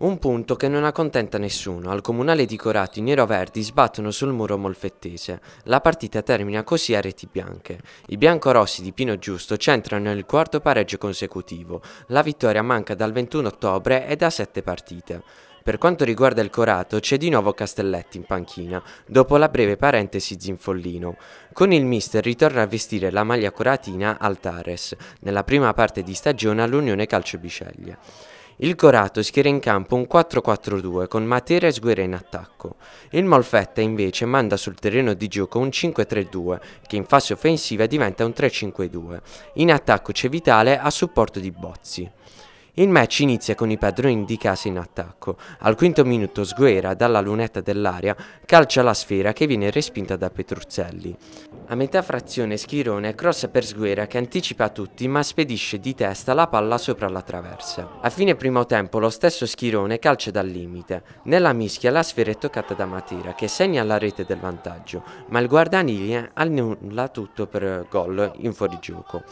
Un punto che non accontenta nessuno, al comunale di Corato i nero-verdi sbattono sul muro molfettese. La partita termina così a reti bianche. I biancorossi di Pino Giusto centrano il quarto pareggio consecutivo. La vittoria manca dal 21 ottobre e da 7 partite. Per quanto riguarda il Corato c'è di nuovo Castelletti in panchina, dopo la breve parentesi Zinfollino. Con il mister ritorna a vestire la maglia coratina Altares, nella prima parte di stagione all'Unione Calcio Biceglie. Il Corato schiera in campo un 4-4-2 con Matera e Sguerra in attacco. Il Molfetta invece manda sul terreno di gioco un 5-3-2 che in fase offensiva diventa un 3-5-2. In attacco c'è Vitale a supporto di Bozzi. Il match inizia con i padroni di casa in attacco. Al quinto minuto Sguera, dalla lunetta dell'aria, calcia la sfera che viene respinta da Petruzzelli. A metà frazione Schirone cross per Sguera che anticipa tutti ma spedisce di testa la palla sopra la traversa. A fine primo tempo lo stesso Schirone calcia dal limite. Nella mischia la sfera è toccata da Matera che segna la rete del vantaggio, ma il guardalinea annulla tutto per gol in fuorigioco.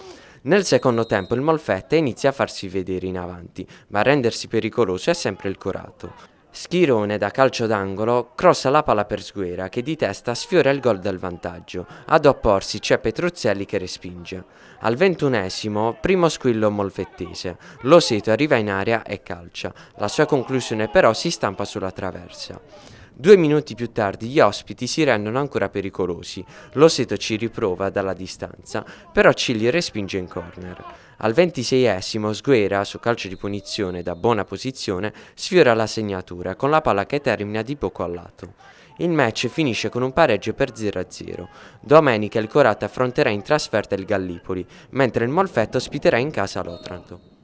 Nel secondo tempo il Molfetta inizia a farsi vedere in avanti, ma a rendersi pericoloso è sempre il Corato. Schirone da calcio d'angolo crossa la palla per Sguera che di testa sfiora il gol del vantaggio. Ad opporsi c'è Petruzzelli che respinge. Al ventunesimo primo squillo molfettese. Loseto arriva in area e calcia. La sua conclusione però si stampa sulla traversa. Due minuti più tardi gli ospiti si rendono ancora pericolosi, Loseto ci riprova dalla distanza, però Cilli respinge in corner. Al 26esimo Sguera, su calcio di punizione da buona posizione, sfiora la segnatura con la palla che termina di poco a lato. Il match finisce con un pareggio per 0-0. Domenica il Corata affronterà in trasferta il Gallipoli, mentre il Molfetto ospiterà in casa l'Otranto.